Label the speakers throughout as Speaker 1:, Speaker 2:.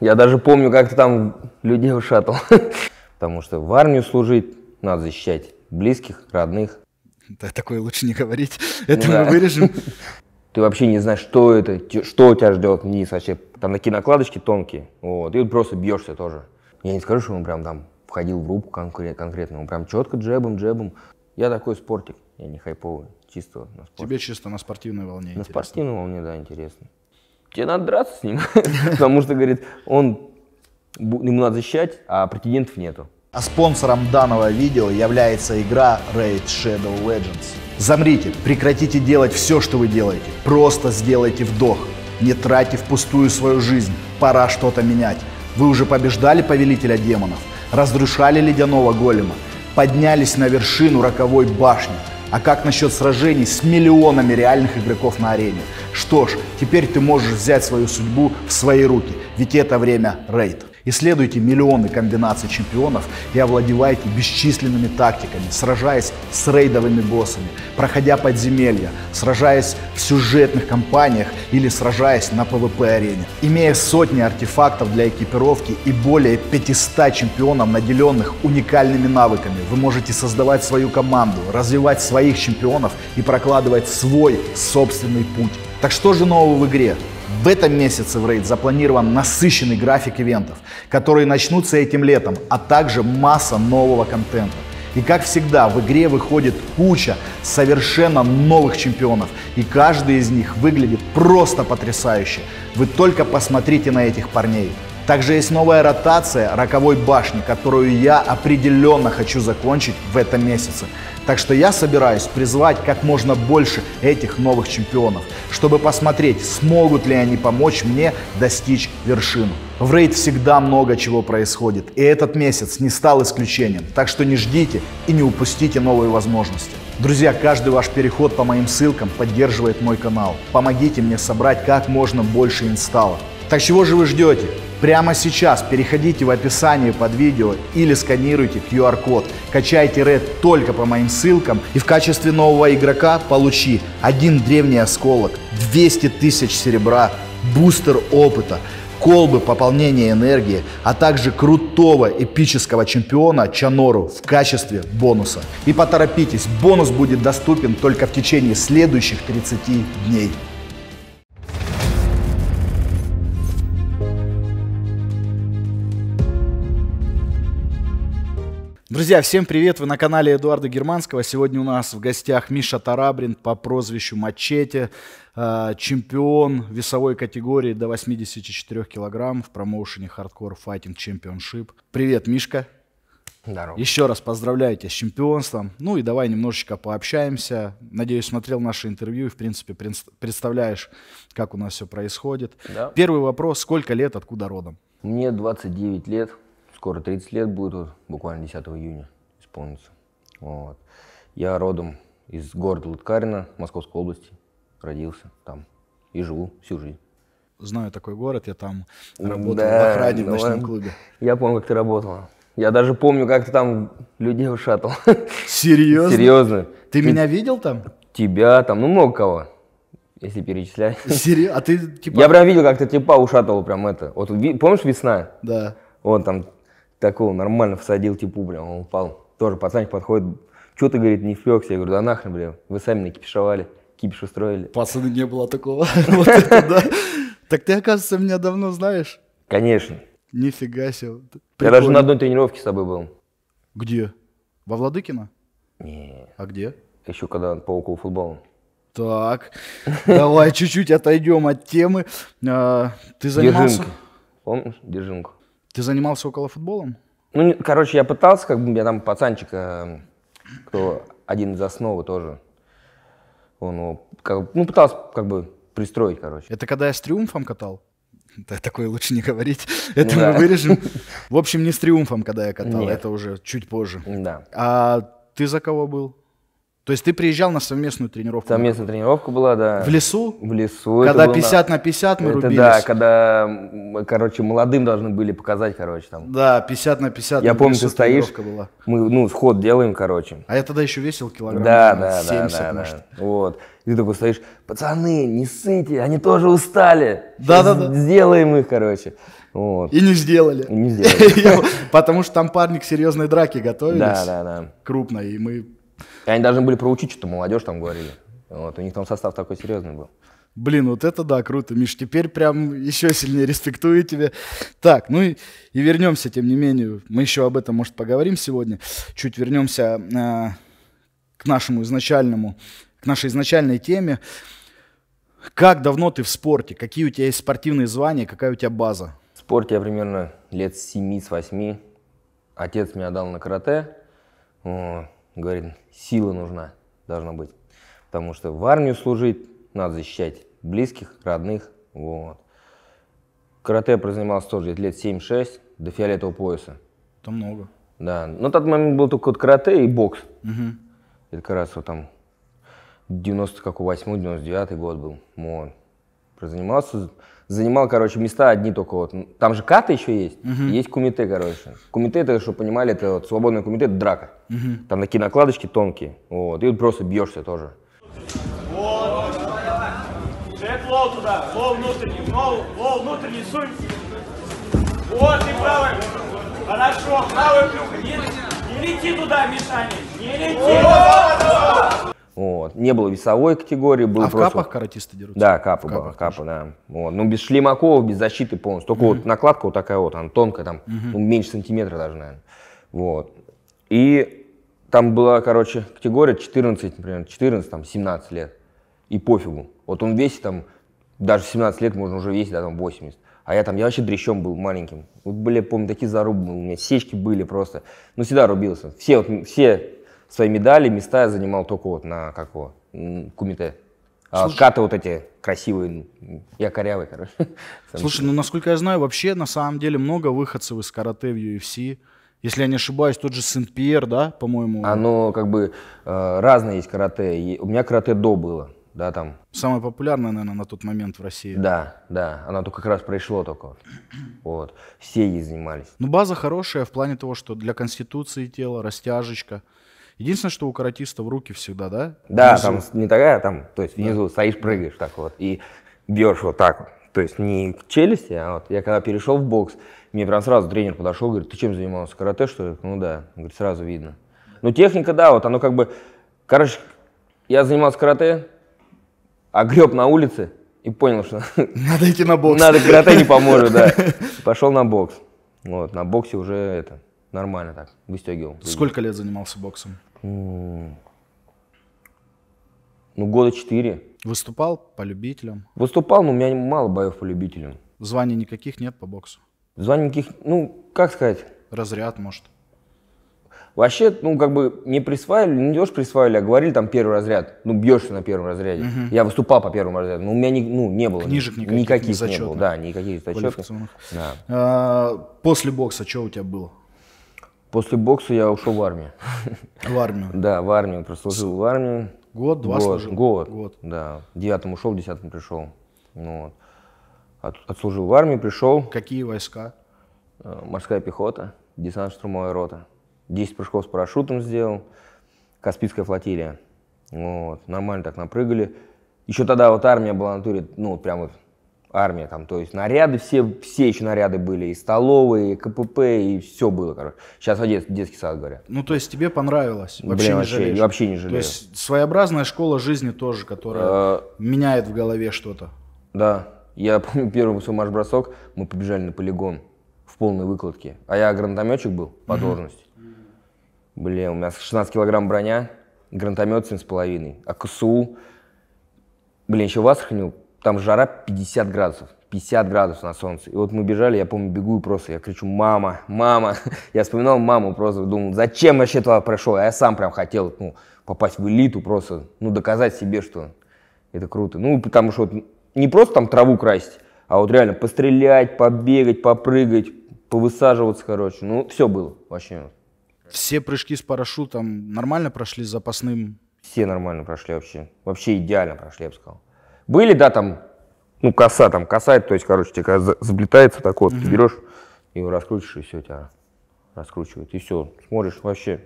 Speaker 1: Я даже помню, как ты там людей ушатал. Потому что в армию служить надо защищать близких, родных.
Speaker 2: Да, такое лучше не говорить. Это да. мы вырежем.
Speaker 1: Ты вообще не знаешь, что это, что тебя ждет вниз вообще. Там такие накладочки тонкие, вот, и вот просто бьешься тоже. Я не скажу, что он прям там входил в группу конкретно, он прям четко джебом, джебом. Я такой спортик, я не хайповый, чисто на спорте. Тебе чисто на спортивной волне На интересно. спортивной волне, да, интересно тебе надо драться с ним, потому что, говорит, он, ему надо защищать, а претендентов нету.
Speaker 2: А спонсором данного видео является игра Raid Shadow Legends. Замрите, прекратите делать все, что вы делаете. Просто сделайте вдох. Не тратьте впустую свою жизнь. Пора что-то менять. Вы уже побеждали повелителя демонов, разрушали ледяного голема, поднялись на вершину роковой башни – а как насчет сражений с миллионами реальных игроков на арене? Что ж, теперь ты можешь взять свою судьбу в свои руки, ведь это время рейд. Исследуйте миллионы комбинаций чемпионов и овладевайте бесчисленными тактиками, сражаясь с рейдовыми боссами, проходя подземелья, сражаясь в сюжетных кампаниях или сражаясь на PvP арене Имея сотни артефактов для экипировки и более 500 чемпионов, наделенных уникальными навыками, вы можете создавать свою команду, развивать своих чемпионов и прокладывать свой собственный путь. Так что же нового в игре? В этом месяце в рейд запланирован насыщенный график ивентов, которые начнутся этим летом, а также масса нового контента. И как всегда, в игре выходит куча совершенно новых чемпионов, и каждый из них выглядит просто потрясающе. Вы только посмотрите на этих парней. Также есть новая ротация «Роковой башни», которую я определенно хочу закончить в этом месяце. Так что я собираюсь призвать как можно больше этих новых чемпионов, чтобы посмотреть, смогут ли они помочь мне достичь вершину. В рейд всегда много чего происходит, и этот месяц не стал исключением, так что не ждите и не упустите новые возможности. Друзья, каждый ваш переход по моим ссылкам поддерживает мой канал. Помогите мне собрать как можно больше инсталлов. Так чего же вы ждете? Прямо сейчас переходите в описание под видео или сканируйте QR-код. Качайте Red только по моим ссылкам и в качестве нового игрока получи один древний осколок, 200 тысяч серебра, бустер опыта, колбы пополнения энергии, а также крутого эпического чемпиона Чанору в качестве бонуса. И поторопитесь, бонус будет доступен только в течение следующих 30 дней. Друзья, всем привет! Вы на канале Эдуарда Германского. Сегодня у нас в гостях Миша Тарабрин по прозвищу Мачете, э, чемпион весовой категории до 84 килограмм в промоушене Hardcore Fighting Championship. Привет, Мишка! Здорово. Еще раз поздравляю тебя с чемпионством. Ну и давай немножечко пообщаемся. Надеюсь, смотрел наше интервью и, в принципе, представляешь, как у нас все происходит. Да. Первый вопрос. Сколько лет, откуда родом?
Speaker 1: Мне 29 лет скоро 30 лет будет, вот, буквально 10 июня исполнится. Вот. Я родом из города Лыткарина, Московской области, родился там и живу всю жизнь. Знаю такой город, я там работал да, в охране ну, в ночном клубе. Я помню, как ты работал. Я даже помню, как ты там людей ушатал. Серьезно? Серьезно. Ты, ты меня видел там? Тебя там, ну много кого если перечислять. Серьезно? А ты типа... Я прям видел, как ты типа ушатывал прям это. Вот помнишь весна? Да. Вот там такого нормально всадил типу, блин, он упал. Тоже пацанчик подходит, что ты, говорит, не впекся? Я говорю, да нахрен, блин, вы сами накипишевали, кипиш устроили. Пацаны, не было такого. Так ты, оказывается, меня давно знаешь. Конечно.
Speaker 2: Нифига себе. Я даже на одной
Speaker 1: тренировке с тобой был. Где?
Speaker 2: Во Владыкино?
Speaker 1: Не. А где? Еще когда по около футбола.
Speaker 2: Так, давай чуть-чуть отойдем от темы. А, ты занимался? Держинка.
Speaker 1: Помнишь? Держинку. Ты занимался около футболом? Ну, короче, я пытался, как бы, я там пацанчик, кто один из основы тоже, он, как, ну, пытался, как бы, пристроить, короче.
Speaker 2: Это когда я с триумфом катал? Да, такое лучше не говорить. Это да. мы вырежем. В общем, не с триумфом, когда я катал, Нет. это уже чуть позже. Да. А ты за кого был? То есть ты приезжал на совместную тренировку? Совместная тренировка была, да. В лесу?
Speaker 1: В лесу. Когда это 50 на... на 50 мы это рубились? Да, когда, мы, короче, молодым должны были показать, короче, там. Да, 50 на 50. Я помню, ты стоишь, была. мы, ну, сход делаем, короче.
Speaker 2: А я тогда еще весил килограмм да, да, 70, да, да, может. Да.
Speaker 1: Вот. ты такой стоишь, пацаны, не ссыте, они тоже устали. Да-да-да. Сделаем их, короче. Вот. И
Speaker 2: не сделали. И не сделали. Потому что там парни к серьезной драке готовились. Да, да,
Speaker 1: да. Крупно, и мы и они должны были проучить, что молодежь там говорили. Вот, у них там состав такой серьезный был.
Speaker 2: Блин, вот это да, круто, Миш, теперь прям еще сильнее респектую тебя. Так, ну и, и вернемся, тем не менее, мы еще об этом, может, поговорим сегодня. Чуть вернемся э, к нашему изначальному, к нашей изначальной теме.
Speaker 1: Как давно ты в спорте? Какие у тебя есть спортивные звания? Какая у тебя база? В спорте я примерно лет с 7 с 8. Отец меня дал на карате. Говорит, сила нужна, должна быть. Потому что в армию служить надо защищать близких, родных. Вот. Карате я прозанимался тоже лет 7-6 до фиолетового пояса. Это много. Да. но тот момент был только вот карате и бокс. Угу. Это как раз вот там 90 как у 8 99 год был. Вот. Прозанимался занимал, короче, места одни только вот. Там же каты еще есть, угу. есть кумите, короче. Кумите, это, чтобы понимали, это вот свободное кумите, это драка. Угу. Там такие накладочки тонкие, вот, и вот просто бьешься тоже.
Speaker 2: Вот.
Speaker 1: Джек лоу туда, лоу внутренний, лоу, лоу внутренний, сунь. Вот и правый. Хорошо, правый плюх. Не, не лети туда, Мишаня,
Speaker 2: не лети.
Speaker 1: Вот. Не было весовой категории, был а просто... в капах каратисты дерутся? Да, капы была, капы, да. Вот. Ну, без шлемаков, без защиты полностью. Только mm вот накладка вот такая вот, она тонкая, там, mm ну, меньше сантиметра даже, наверное. Вот. И там была, короче, категория 14, например, 14, там, 17 лет. И пофигу. Вот он весит там, даже 17 лет можно уже весить, да, там, 80. А я там, я вообще дрещом был маленьким. Вот, были помню, такие зарубы у меня, сечки были просто. Ну, всегда рубился. Все, вот, все свои медали, места я занимал только вот на какого? Кумите. А, Слушай, а, каты вот эти красивые, я корявый, короче. Слушай,
Speaker 2: ну насколько я знаю, вообще на самом деле много выходцев из карате в UFC. Если я не ошибаюсь, тот же Сент-Пьер, да, по-моему?
Speaker 1: Оно как бы э, разное есть карате. у меня карате до было, да, там. Самое популярное, наверное, на тот момент в России. Да, да, оно только как раз пришло только. Вот, все ей занимались. Ну,
Speaker 2: база хорошая в плане того, что для конституции тела, растяжечка. Единственное, что у каратиста в руки всегда, да? Да, внизу.
Speaker 1: там не такая, там, то есть внизу да. стоишь, прыгаешь так вот и бьешь вот так вот. То есть не к челюсти, а вот я когда перешел в бокс, мне прям сразу тренер подошел, говорит, ты чем занимался, карате что ли? Ну да, говорит, сразу видно. Ну техника, да, вот оно как бы, короче, я занимался карате, а греб на улице и понял, что... Надо идти на бокс. Надо, карате не поможет, да. Пошел на бокс. Вот, на боксе уже это, нормально так, выстегивал. Сколько
Speaker 2: лет занимался боксом?
Speaker 1: Ну, года четыре. Выступал
Speaker 2: по любителям?
Speaker 1: Выступал, но у меня мало боев по любителям.
Speaker 2: Званий никаких нет по боксу?
Speaker 1: Званий никаких, ну, как сказать? Разряд, может. Вообще, ну, как бы не присваивали, не идешь присваивали, а говорили там первый разряд. Ну, бьешься на первом разряде. Угу. Я выступал по первому разряду, но у меня не, ну, не было. Книжек никаких, никаких не, зачетных, не было, да, никаких зачетных. Да. А, после бокса что у тебя было? После бокса я ушел в армию. В армию? Да, в армию. Прослужил в армии. Год, два год, служил? Год. год. Да. Девятым ушел, десятым пришел. Ну, вот. Отслужил в армии, пришел. Какие войска? Э, морская пехота, десантно-штурмовая рота. Десять прыжков с парашютом сделал. Каспийская флотилия. Вот. Нормально так напрыгали. Еще тогда вот армия была на туре, ну, прям вот армия там, то есть наряды все, все еще наряды были, и столовые, и КПП, и все было, короче. Сейчас одет, детский сад, говорят.
Speaker 2: Ну, то есть тебе понравилось,
Speaker 1: вообще Блин, не вообще, жалеешь. вообще не жалею. То есть
Speaker 2: своеобразная школа жизни тоже, которая э, меняет в голове что-то.
Speaker 1: Да, я помню первый свой марш-бросок, мы побежали на полигон в полной выкладке, а я гранатометчик был по должности. Блин, у меня 16 килограмм броня, гранатомет 7,5, а КСУ, блин, еще в Астрахани там жара 50 градусов. 50 градусов на солнце. И вот мы бежали, я помню, бегу и просто я кричу, мама, мама. Я вспоминал маму, просто думал, зачем вообще туда прошел? А я сам прям хотел ну, попасть в элиту, просто ну, доказать себе, что это круто. Ну, потому что вот не просто там траву красить, а вот реально пострелять, побегать, попрыгать, повысаживаться, короче. Ну, все было вообще.
Speaker 2: Все прыжки с парашютом нормально прошли с запасным?
Speaker 1: Все нормально прошли вообще. Вообще идеально прошли, я бы сказал. Были, да, там, ну, коса там, касает, то есть, короче, тебе когда заплетается так вот, mm ты берешь и раскручиваешь и все, тебя раскручивает, и все, смотришь вообще.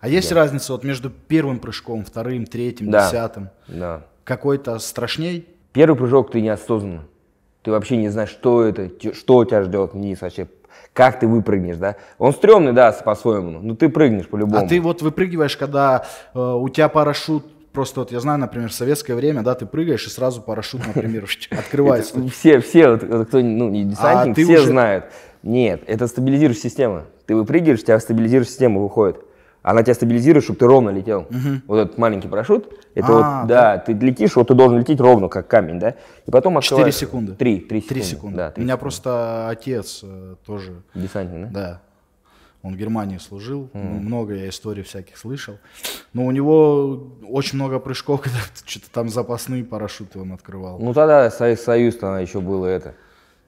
Speaker 1: А есть да.
Speaker 2: разница вот между первым прыжком, вторым, третьим, да. десятым? Да. Какой-то страшней?
Speaker 1: Первый прыжок ты неосознанно. Ты вообще не знаешь, что это, что тебя ждет вниз вообще, как ты выпрыгнешь, да? Он стрёмный, да, по-своему, но ты прыгнешь по-любому. А ты вот
Speaker 2: выпрыгиваешь, когда э, у тебя парашют просто вот я знаю, например, в советское время, да, ты прыгаешь и сразу парашют, например, открывается.
Speaker 1: Все, все, кто ну, не а десантник, все знают. Нет, это стабилизирующая система. Ты выпрыгиваешь, у тебя стабилизирующая система выходит. Она тебя стабилизирует, чтобы ты ровно летел. Угу. Вот этот маленький парашют, это а, вот, да, ты летишь, вот ты должен лететь ровно, как камень, да? И потом Четыре секунды. Три, три секунды. Три секунды. Да, 3 У меня секунды.
Speaker 2: просто отец э, тоже. Десантник, да? Да. Он в Германии служил, mm. много я историй всяких слышал. Но у него очень много прыжков, когда что-то там запасные парашюты он
Speaker 1: открывал. Ну тогда Союз тогда еще было это.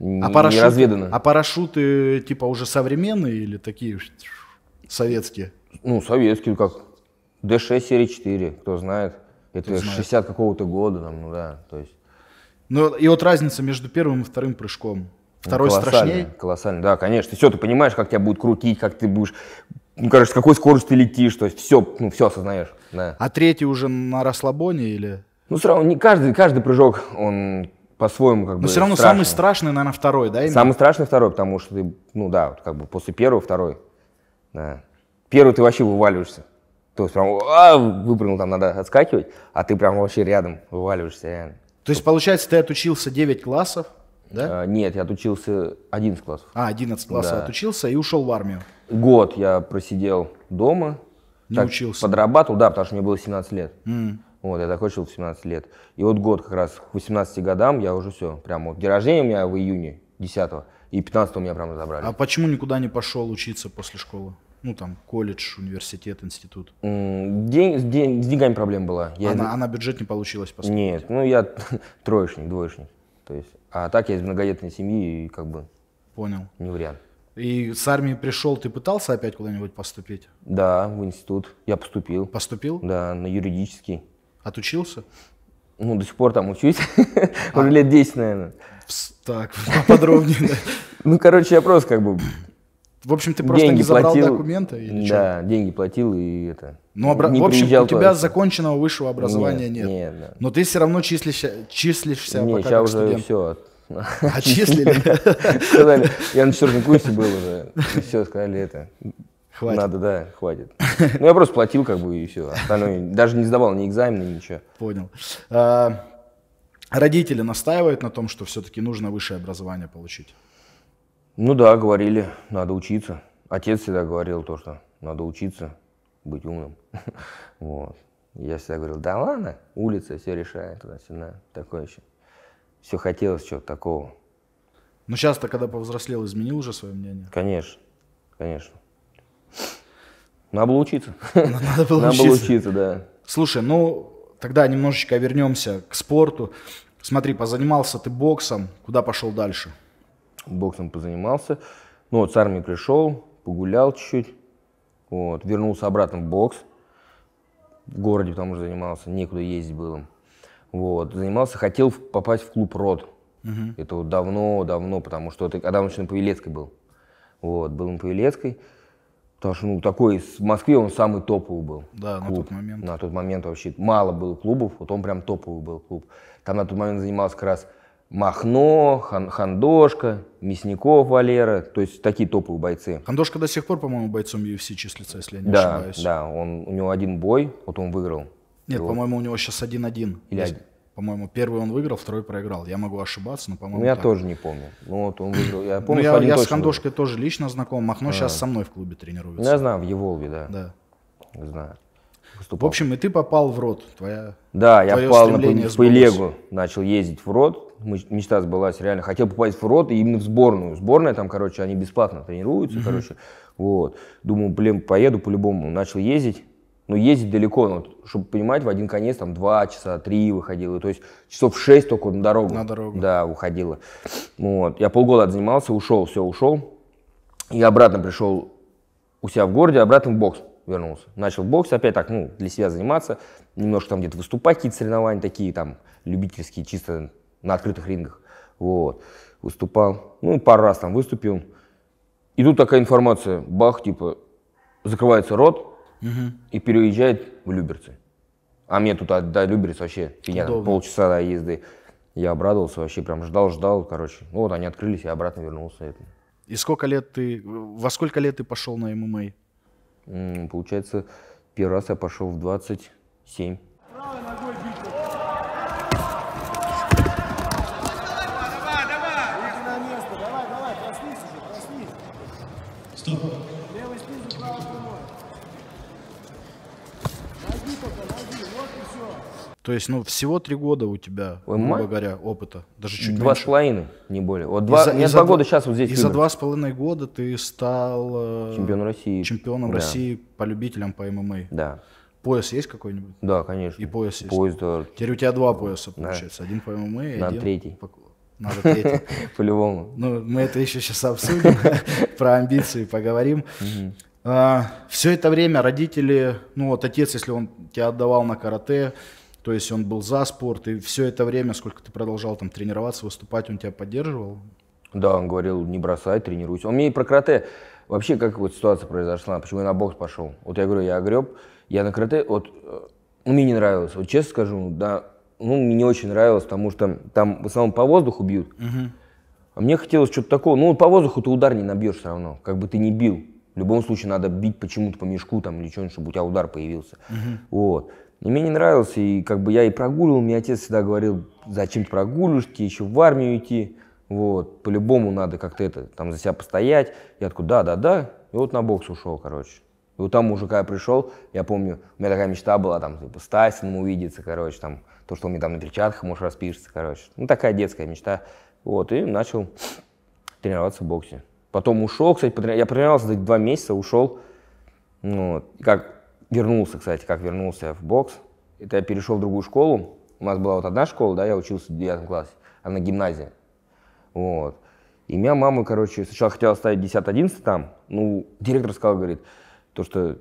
Speaker 1: Не, а парашют, А
Speaker 2: парашюты типа уже современные или такие советские?
Speaker 1: Ну, советские, как D6 серии 4, кто знает. Это кто 60 знает. какого-то года, там, ну да, то есть.
Speaker 2: Ну и вот разница между первым и вторым прыжком. Второй страшнее?
Speaker 1: Колоссально, да, конечно. все, ты понимаешь, как тебя будет крутить, как ты будешь ну, короче, с какой скоростью ты летишь, то есть все, ну, все осознаешь. Да.
Speaker 2: А третий уже на расслабоне или?
Speaker 1: Ну, все равно, не каждый, каждый прыжок, он по-своему как Но бы Но все равно страшный. самый
Speaker 2: страшный, наверное, второй, да? Именно? Самый
Speaker 1: страшный второй, потому что ты, ну да, вот, как бы после первого второй. Да. Первый ты вообще вываливаешься. То есть прям а, выпрыгнул, там надо отскакивать, а ты прям вообще рядом вываливаешься То есть, получается, ты отучился 9 классов, да? А, нет, я отучился 11 классов. А, 11 классов да. отучился и ушел в армию. Год я просидел дома. Не так учился. Подрабатывал, да, потому что мне было 17 лет. Mm. Вот, я закончил в 17 лет. И вот год как раз к 18 годам я уже все, прям вот день рождения у меня в июне 10 и 15 меня прям забрали. А
Speaker 2: почему никуда не пошел учиться после школы? Ну, там, колледж, университет, институт.
Speaker 1: День, день, с деньгами проблем была. Я... Она,
Speaker 2: она бюджет не получилась, по сути.
Speaker 1: Нет, ну я троечник, двоечник. То есть а так я из многодетной семьи и как бы... Понял. Не вариант.
Speaker 2: И с армии пришел, ты пытался опять куда-нибудь поступить?
Speaker 1: Да, в институт. Я поступил. Поступил? Да, на юридический. Отучился? Ну, до сих пор там учусь. А. Уже лет 10, наверное. Так, подробнее. Ну, короче, я просто как бы в общем, ты просто деньги не забрал платил, документы или Да, что? деньги платил и это. Но ну, обра... в общем, у тебя туда.
Speaker 2: законченного высшего образования нет. нет. нет да. Но ты все равно числишься, числишься нет, пока как уже студент. все. Отчислили?
Speaker 1: А сказали, я на четвертом курсе был уже. все, сказали это. Хватит. Надо, да, хватит. Ну, я просто платил, как бы, и все. Остальное, даже не сдавал ни экзамены, ничего.
Speaker 2: Понял. А, родители настаивают на том, что все-таки нужно высшее образование получить?
Speaker 1: Ну да, говорили, надо учиться. Отец всегда говорил то, что надо учиться, быть умным. Вот. Я всегда говорил, да ладно, улица все решает, туда-сюда, такое еще. Все хотелось чего-то такого. Ну сейчас-то, когда повзрослел, изменил уже свое мнение? Конечно, конечно. Надо было учиться. Надо было, Надо было учиться, да.
Speaker 2: Слушай, ну тогда немножечко вернемся к спорту.
Speaker 1: Смотри, позанимался ты боксом, куда пошел дальше? боксом позанимался. Ну вот с армии пришел, погулял чуть-чуть, вот, вернулся обратно в бокс. В городе потому что занимался, некуда ездить было. Вот, занимался, хотел попасть в клуб «Род». Угу. Это вот давно, давно, потому что это, когда он еще на Павелецкой был. Вот, был на Павелецкой. Потому что, ну, такой, в Москве он самый топовый был. Да, клуб. на тот момент. На тот момент вообще мало было клубов, вот он прям топовый был клуб. Там на тот момент занимался как раз Махно, Хан, Хандошка, Мясников Валера, то есть такие топовые бойцы.
Speaker 2: Хандошка до сих пор, по-моему, бойцом UFC числится, если я не да, ошибаюсь.
Speaker 1: Да, он, у него один бой, вот он выиграл. Нет, его...
Speaker 2: по-моему, у него сейчас один-один. Или есть, По-моему, первый он выиграл, второй проиграл. Я могу ошибаться, но, по-моему, ну, Я так. тоже
Speaker 1: не помню. Ну, вот он выиграл. Я ну, помню, ну, я, я с Хандошкой
Speaker 2: выиграл. тоже лично знаком. Махно а. сейчас со мной в клубе
Speaker 1: тренируется. Ну, я знаю, в Еволве, да. Да. Знаю. Выступал. В общем, и ты попал в рот. Твоя, да, я попал на, по Елегу, начал ездить в рот мечта сбылась, реально. Хотел попасть в рот и именно в сборную. Сборная там, короче, они бесплатно тренируются, угу. короче. Вот. Думаю, блин, поеду по-любому. Начал ездить. Но ездить далеко, ну, чтобы понимать, в один конец там два часа, три выходило. То есть часов шесть только на дорогу. На дорогу. Да, уходило. Вот. Я полгода отзанимался, ушел, все, ушел. И обратно пришел у себя в городе, обратно в бокс вернулся. Начал бокс опять так, ну, для себя заниматься. Немножко там где-то выступать, какие-то соревнования такие там, любительские, чисто на открытых рингах. Вот. Выступал. Ну, пару раз там выступил. И тут такая информация. Бах, типа, закрывается рот угу. и переезжает в Люберцы. А мне тут до а, да, Люберец вообще фигня, полчаса до езды. Я обрадовался вообще, прям ждал, ждал, короче. Ну вот они открылись, я обратно вернулся. Это. И сколько лет ты, во сколько лет ты пошел на ММА? Получается, первый раз я пошел в 27.
Speaker 2: То есть, ну, всего три года у тебя, Ой, грубо говоря, опыта. Даже чуть Два меньше. с половиной,
Speaker 1: не более. Вот два, и за, мне и два года сейчас вот здесь. И выбор. за два
Speaker 2: с половиной года ты стал э, России. чемпионом да. России по любителям по ММА. Да. Пояс есть какой-нибудь?
Speaker 1: Да, конечно. И пояс есть? Пояс, да. Теперь у тебя два пояса получается. Да. Один по
Speaker 2: ММА и Надо один третий. По... Надо третий. По-любому. Ну, мы это еще сейчас обсудим, про амбиции поговорим. А, Все это время родители, ну вот отец, если он тебя отдавал на карате, то есть он был за спорт, и все это время, сколько ты продолжал там тренироваться, выступать, он тебя поддерживал?
Speaker 1: Да, он говорил, не бросай, тренируйся. Он мне и про карате. Вообще, как вот ситуация произошла, почему я на бокс пошел? Вот я говорю, я огреб, я на карате, вот, э, ну, мне не нравилось. Вот честно скажу, да, ну, мне не очень нравилось, потому что там в основном по воздуху бьют. Угу. А мне хотелось что-то такого. Ну, по воздуху ты удар не набьешь все равно, как бы ты не бил. В любом случае надо бить почему-то по мешку там или что-нибудь, чтобы у тебя удар появился. Угу. Вот. И мне не нравился, и как бы я и прогуливал, мне отец всегда говорил, зачем ты прогуливаешь, тебе еще в армию идти, вот, по-любому надо как-то это, там, за себя постоять. Я такой, да, да, да, и вот на бокс ушел, короче. И вот там уже, когда я пришел, я помню, у меня такая мечта была, там, типа, с Тайсоном увидеться, короче, там, то, что он мне там на перчатках, может, распишется, короче. Ну, такая детская мечта. Вот, и начал тренироваться в боксе. Потом ушел, кстати, потрени... я потренировался два месяца, ушел. Ну, вот. как вернулся, кстати, как вернулся я в бокс. Это я перешел в другую школу. У нас была вот одна школа, да, я учился в 9 классе, она а гимназия. Вот. И меня мама, короче, сначала хотела оставить 10-11 там, ну, директор сказал, говорит, то, что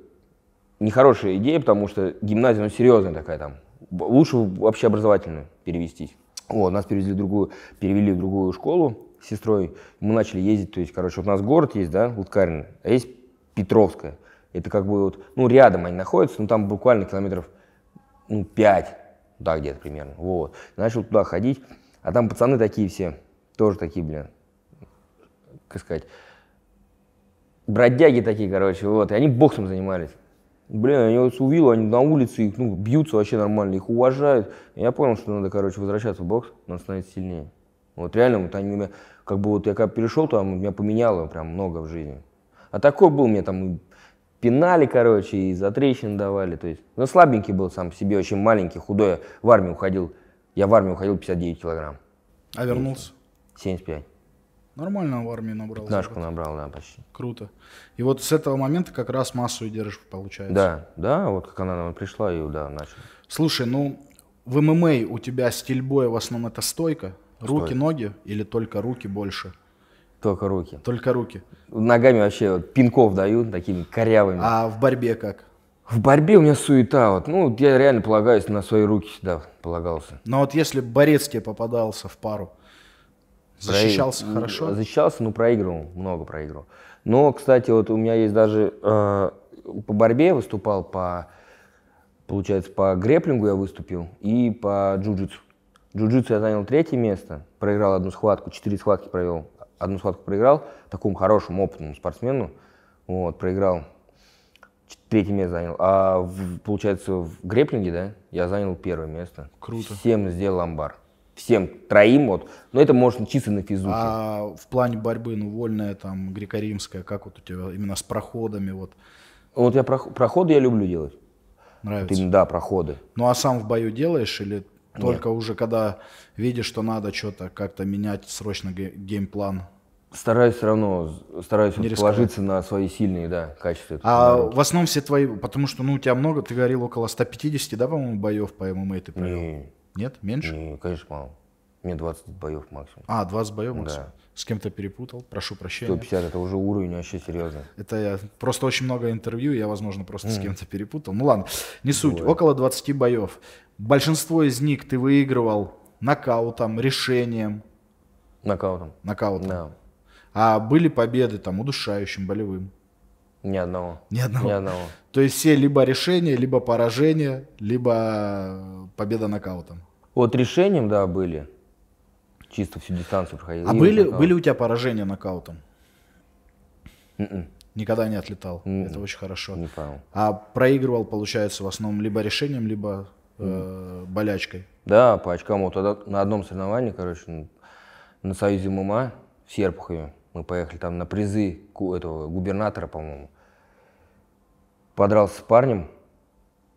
Speaker 1: нехорошая идея, потому что гимназия, ну, серьезная такая там, лучше вообще образовательную перевестись. Вот, нас перевезли в другую, перевели в другую школу с сестрой, мы начали ездить, то есть, короче, вот у нас город есть, да, Луткарин, а есть Петровская. Это как бы вот, ну, рядом они находятся, ну, там буквально километров, ну, 5, да, где-то примерно, вот. Начал туда ходить, а там пацаны такие все, тоже такие, блин, как сказать, бродяги такие, короче, вот, и они боксом занимались. Блин, я вот увидел, они на улице их ну, бьются вообще нормально, их уважают. Я понял, что надо, короче, возвращаться в бокс, надо становиться сильнее. Вот реально, вот они меня, как бы вот я как перешел там, меня поменяло прям много в жизни. А такой был мне там пинали, короче, и за трещин давали. То есть, ну, слабенький был сам себе, очень маленький, худой. В армию уходил. Я в армию уходил 59 килограмм. А вернулся? 75.
Speaker 2: Нормально в армии набрал. Пятнашку
Speaker 1: набрал, да, почти.
Speaker 2: Круто. И вот с этого момента как раз массу и держишь, получается. Да,
Speaker 1: да, вот как
Speaker 2: она нам пришла, и да, начал. Слушай, ну, в ММА у тебя стиль боя в основном это стойка? Руки, Стой. ноги или только руки больше?
Speaker 1: Только руки. Только руки. Ногами вообще вот, пинков дают, такими корявыми.
Speaker 2: А в борьбе как?
Speaker 1: В борьбе у меня суета. Вот. Ну, я реально полагаюсь на свои руки всегда полагался.
Speaker 2: Но вот если борец тебе попадался в пару,
Speaker 1: защищался Про... хорошо? Защищался, но ну, проигрывал, много проигрывал. Но, кстати, вот у меня есть даже э, по борьбе выступал по, получается, по греплингу я выступил и по джиу-джитсу. я занял третье место, проиграл одну схватку, четыре схватки провел одну схватку проиграл, такому хорошему, опытному спортсмену, вот, проиграл, третье место занял. А в, получается, в греплинге, да, я занял первое место. Круто. Всем сделал амбар. Всем троим вот. Но это можно чисто на физуке.
Speaker 2: А в плане борьбы, ну, вольная там, греко-римская, как вот у тебя именно с проходами вот? Вот я проход, проходы я люблю делать.
Speaker 1: Нравится? Вот именно, да, проходы.
Speaker 2: Ну а сам в бою делаешь или только Нет. уже когда видишь, что надо что-то как-то менять срочно геймплан.
Speaker 1: Стараюсь все равно, стараюсь не вот положиться на свои сильные, да, качества. А
Speaker 2: в основном все твои, потому что, ну, у тебя много, ты говорил, около 150, да, по-моему, боев по ММА ты провел? Не. Нет, меньше? Не, конечно, мало.
Speaker 1: Мне 20 боев максимум. А, 20 боев максимум? Да. С
Speaker 2: кем-то перепутал, прошу прощения. 150,
Speaker 1: это уже уровень вообще серьезный.
Speaker 2: Это я, просто очень много интервью, я, возможно, просто mm. с кем-то перепутал. Ну ладно, не суть, Ой. около 20 боев. Большинство из них ты выигрывал нокаутом, решением. Нокаутом. Нокаутом. Да. А были победы там удушающим, болевым? Ни одного. Ни одного. Ни одного. То есть все либо решения, либо поражения, либо э, победа нокаутом.
Speaker 1: Вот решением, да, были чисто всю дистанцию проходил. А были, были
Speaker 2: у тебя поражения
Speaker 1: нокаутом? Mm-mm. М-м.
Speaker 2: Никогда не отлетал. Mm-mm. М-м. Это очень хорошо. Не понял. А проигрывал, получается, в основном либо решением, либо mm. э, болячкой.
Speaker 1: Да, по очкам. Вот тогда на одном соревновании, короче, на Союзе ММА в Серпухове мы поехали там на призы этого губернатора, по-моему. Подрался с парнем,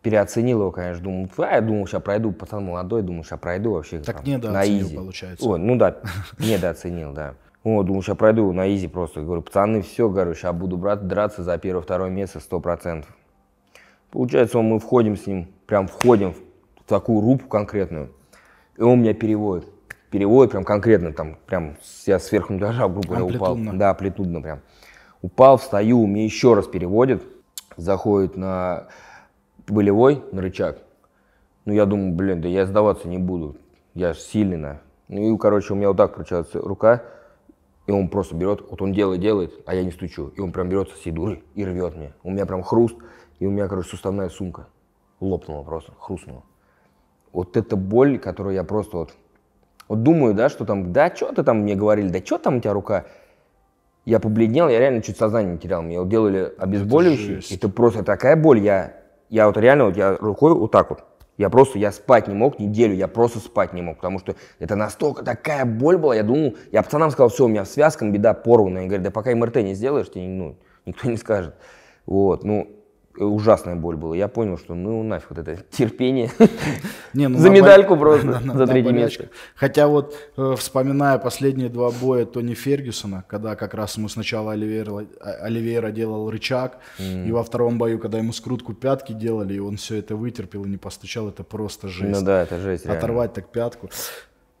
Speaker 1: переоценил его, конечно, думал, а, я думал, сейчас пройду, пацан молодой, думал, сейчас пройду вообще. Так там, недооценил, на изи. получается. Ой, ну да, недооценил, да. О, думал, сейчас пройду на изи просто. Говорю, пацаны, все, говорю, сейчас буду брат, драться за первое-второе место сто процентов. Получается, мы входим с ним, прям входим в такую рубку конкретную, и он меня переводит. Переводит прям конкретно, там, прям я сверху не дожал, грубо говоря, упал. Да, амплитудно прям. Упал, встаю, мне еще раз переводит, заходит на болевой на рычаг. Ну, я думаю, блин, да я сдаваться не буду. Я же сильный, на. Ну, и, короче, у меня вот так получается рука, и он просто берет, вот он делает, делает, а я не стучу. И он прям берется с дуры и рвет мне. У меня прям хруст, и у меня, короче, суставная сумка лопнула просто, хрустнула. Вот эта боль, которую я просто вот... Вот думаю, да, что там, да, что ты там мне говорили, да, что там у тебя рука? Я побледнел, я реально чуть сознание не терял. Мне вот делали обезболивающие, это, жесть. это просто такая боль, я я вот реально, вот я рукой вот так вот, я просто, я спать не мог неделю, я просто спать не мог, потому что это настолько такая боль была, я думал, я пацанам сказал, все, у меня в связках беда порвана, они говорят, да пока МРТ не сделаешь, тебе, ну, никто не скажет. Вот, ну, ужасная боль была. Я понял, что ну нафиг вот это терпение. Не, ну, за медальку просто, за третье место. Хотя
Speaker 2: вот, э, вспоминая последние два боя Тони Фергюсона, когда как раз ему сначала Оливейра, а, Оливейра делал рычаг, mm. и во втором бою, когда ему скрутку пятки делали, и он все это вытерпел и не постучал, это просто ну жесть. Ну да, это жесть. Оторвать так пятку.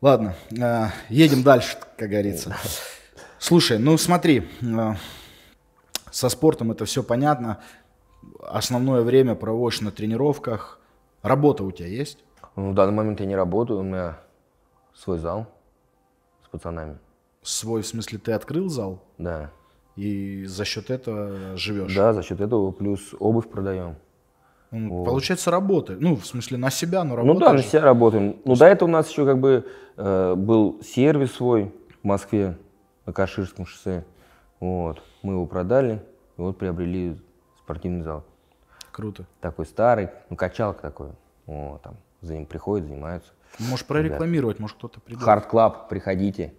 Speaker 2: Ладно, э, едем дальше, как говорится. Слушай, ну смотри, э, со спортом это все понятно основное время проводишь на тренировках. Работа у тебя есть? Ну, в данный момент я не работаю, у меня свой
Speaker 1: зал с пацанами.
Speaker 2: Свой, в смысле, ты открыл зал? Да. И
Speaker 1: за счет этого живешь? Да, за счет этого плюс обувь продаем. вот. Получается, работа, Ну, в
Speaker 2: смысле, на себя, но
Speaker 1: работаешь. Ну да, на себя работаем. Ну, до этого у нас еще как бы э, был сервис свой в Москве, на Каширском шоссе. Вот. Мы его продали, и вот приобрели спортивный зал. Круто. Такой старый, ну, качалка такой. О, там, за ним приходят, занимаются. Можешь прорекламировать,
Speaker 2: Ребят. может кто-то придет. Hard
Speaker 1: Club, приходите.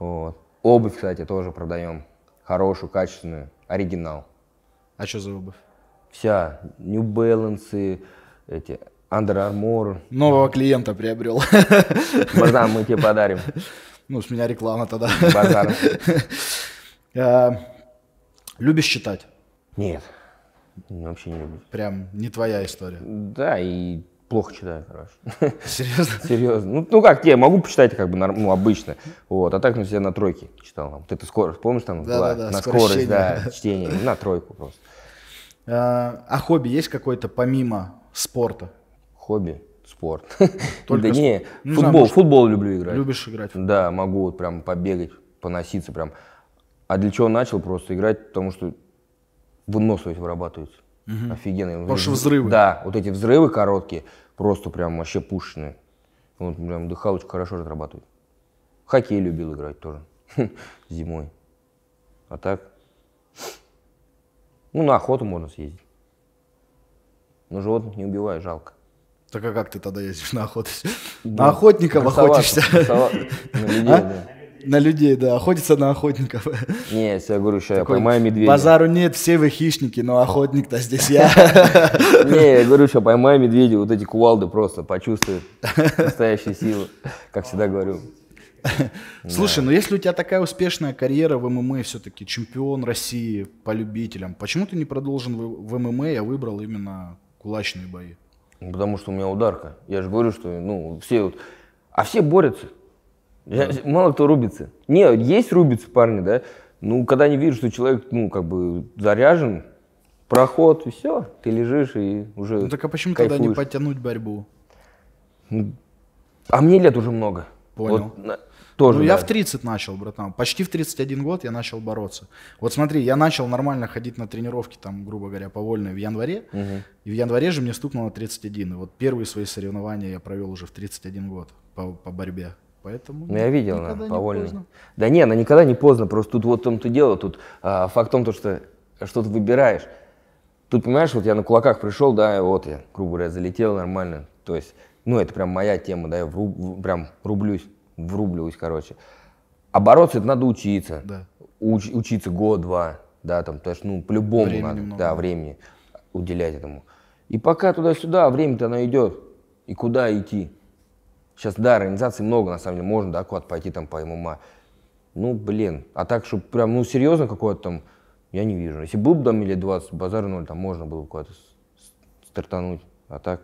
Speaker 1: Вот. Обувь, кстати, тоже продаем. Хорошую, качественную, оригинал. А что за обувь? Вся. New Balance, эти Under Armour.
Speaker 2: Нового клиента приобрел.
Speaker 1: Базар мы тебе подарим.
Speaker 2: Ну, с меня реклама тогда. Базар. А,
Speaker 1: любишь читать? Нет. Вообще не люблю.
Speaker 2: Прям не твоя история.
Speaker 1: Да, и плохо читаю, короче. Серьезно? Серьезно. Ну, ну как, я могу почитать как бы ну, обычно, вот, а так, ну, я на тройке читал. Вот это скорость, помнишь, там да, была? Да, да, на скорость, да, чтение, на тройку просто.
Speaker 2: А, а хобби есть какое-то помимо спорта?
Speaker 1: Хобби? Спорт. Только да не, ну, футбол, знаю, может, футбол люблю играть. Любишь играть? Да, могу вот прям побегать, поноситься прям. А для чего начал просто играть? Потому что выносливость вырабатывается. Угу. Офигенно. Ваши взрывы. Да, вот эти взрывы короткие, просто прям вообще пушечные. Вот прям дыхалочку хорошо разрабатывает. Хоккей любил играть тоже. Хм, зимой. А так? Ну, на охоту можно съездить. Но животных не убивай, жалко. Так а как ты тогда ездишь на охоту? На охотников охотишься. На людей, а? да.
Speaker 2: На людей, да. Охотится на охотников.
Speaker 1: Не, я говорю, что я поймаю медведя. Базару
Speaker 2: нет, все вы хищники, но охотник-то здесь я.
Speaker 1: Не, я говорю, что поймаю медведя, вот эти кувалды просто почувствуют настоящую силу, как всегда говорю. Слушай, да. ну
Speaker 2: если у тебя такая успешная карьера в ММА, все-таки чемпион России по любителям, почему ты не продолжен в ММА, я выбрал именно кулачные бои?
Speaker 1: Потому что у меня ударка. Я же говорю, что ну все вот... А все борются. Сейчас мало кто рубится. Не, есть рубится парни, да. Ну, когда они видят, что человек, ну, как бы заряжен, проход, и все, ты лежишь и уже Ну так а почему кайфуешь. тогда не
Speaker 2: подтянуть борьбу?
Speaker 1: Ну, а мне лет уже много. Понял. Вот, тоже, ну, да. я в
Speaker 2: 30 начал, братан. Почти в 31 год я начал бороться. Вот смотри, я начал нормально ходить на тренировки, там, грубо говоря, по вольной в январе. Угу. И в январе же мне стукнуло 31. И вот первые свои соревнования я провел уже в 31 год по, по борьбе. Поэтому
Speaker 1: ну, я видел, она повольно. Не да не, она никогда не поздно. Просто тут вот в том-то дело, тут а, факт в том, то, что что то выбираешь. Тут, понимаешь, вот я на кулаках пришел, да, вот я, грубо говоря, залетел нормально. То есть, ну, это прям моя тема, да, я вру, в, прям рублюсь, врублюсь, короче. А бороться это надо учиться. Да. Уч, учиться год-два, да, там, то есть, ну, по-любому времени надо, много. да, времени уделять этому. И пока туда-сюда, а время-то оно идет. И куда идти? Сейчас, да, организаций много, на самом деле, можно, да, куда-то пойти там по ММА. Ну, блин, а так, чтобы прям, ну, серьезно какое-то там, я не вижу. Если был бы там или 20, базар ноль, там можно было бы куда-то стартануть, а так...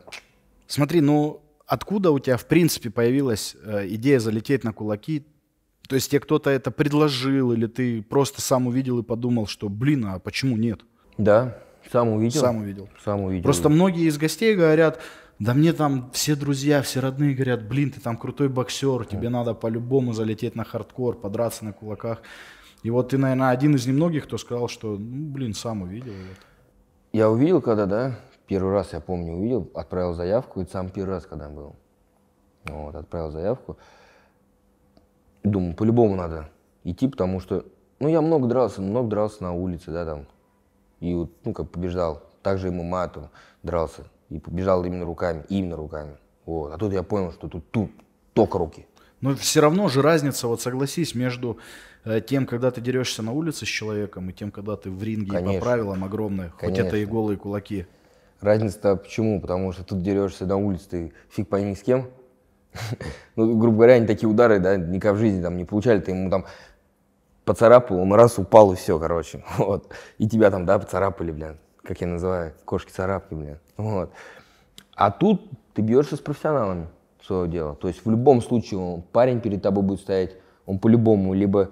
Speaker 1: Смотри, ну, откуда у тебя, в принципе, появилась э, идея залететь
Speaker 2: на кулаки? То есть тебе кто-то это предложил, или ты просто сам увидел и подумал, что, блин, а почему нет? Да, сам увидел. Сам увидел.
Speaker 1: Сам увидел. Просто
Speaker 2: многие из гостей говорят, да мне там все друзья, все родные говорят, блин, ты там крутой боксер, тебе надо по-любому залететь на хардкор, подраться на кулаках. И вот ты, наверное, один из немногих, кто сказал, что, ну, блин, сам увидел это.
Speaker 1: Я увидел, когда, да, первый раз, я помню, увидел, отправил заявку, и сам первый раз, когда был. Вот, отправил заявку. Думаю, по-любому надо идти, потому что, ну, я много дрался, много дрался на улице, да, там. И вот, ну, как побеждал. Также и ММА там дрался и побежал именно руками, именно руками. Вот. А тут я понял, что тут, тут только руки. Но все
Speaker 2: равно же разница, вот согласись, между э, тем, когда ты дерешься на улице с человеком, и тем, когда ты в ринге Конечно. по правилам огромная, Конечно. хоть это и
Speaker 1: голые кулаки. Разница-то почему? Потому что тут дерешься на улице, ты фиг пойми с кем. ну, грубо говоря, они такие удары, да, никак в жизни там не получали, ты ему там поцарапал, он раз упал и все, короче. Вот. И тебя там, да, поцарапали, блядь как я называю, кошки-царапки, блин. Вот. А тут ты бьешься с профессионалами своего дело. То есть в любом случае парень перед тобой будет стоять, он по-любому либо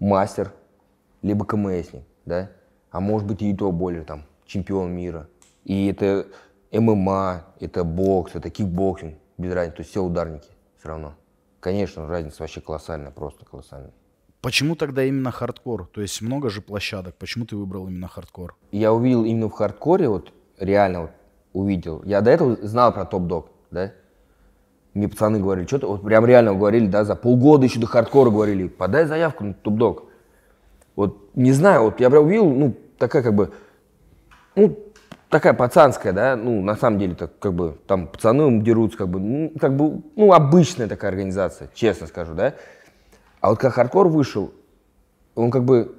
Speaker 1: мастер, либо КМСник, да? А может быть и то более, там, чемпион мира. И это ММА, это бокс, это кикбоксинг, без разницы, то есть все ударники все равно. Конечно, разница вообще колоссальная, просто колоссальная.
Speaker 2: Почему тогда именно хардкор? То есть много же площадок. Почему ты выбрал именно хардкор?
Speaker 1: Я увидел именно в хардкоре, вот реально вот, увидел. Я до этого знал про топ-дог, да? Мне пацаны говорили, что-то вот прям реально говорили, да, за полгода еще до хардкора говорили, подай заявку на топ-дог. Вот не знаю, вот я прям увидел, ну, такая как бы, ну, такая пацанская, да, ну, на самом деле, так как бы, там пацаны дерутся, как бы, ну, как бы, ну, обычная такая организация, честно скажу, да. А вот как хардкор вышел, он как бы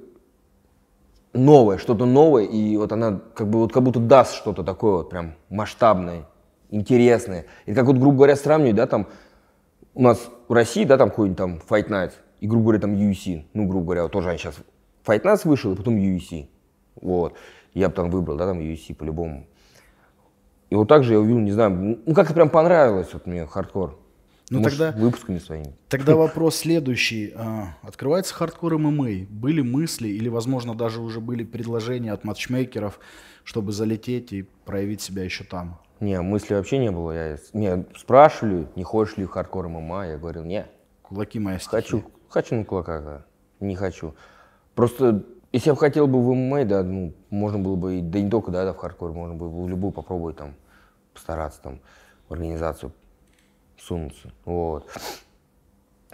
Speaker 1: новое, что-то новое, и вот она как бы вот как будто даст что-то такое вот прям масштабное, интересное. И как вот, грубо говоря, сравнивать, да, там у нас в России, да, там какой-нибудь там Fight Night, и, грубо говоря, там UFC, e ну, грубо говоря, вот тоже они сейчас Fight Night вышел, и потом UFC. E вот. Я бы там выбрал, да, там UFC e по-любому. И вот так же я увидел, не знаю, ну, как-то прям понравилось вот мне хардкор. Ну Может, тогда выпусками своими. Тогда
Speaker 2: вопрос следующий: а, открывается хардкор ММА? Были мысли или, возможно, даже уже были предложения от матчмейкеров, чтобы залететь и проявить себя еще там?
Speaker 1: Не, мысли вообще не было. Я, не спрашивали, не хочешь ли в хардкор ММА? Я говорил, не. Кулаки моя стихия. Хочу, хочу на кулаках, да. Не хочу. Просто если бы хотел бы в ММА, да, ну, можно было бы, да не только, да, да в хардкор, можно было бы в любую попробовать там, постараться там, в организацию сунуться. Вот.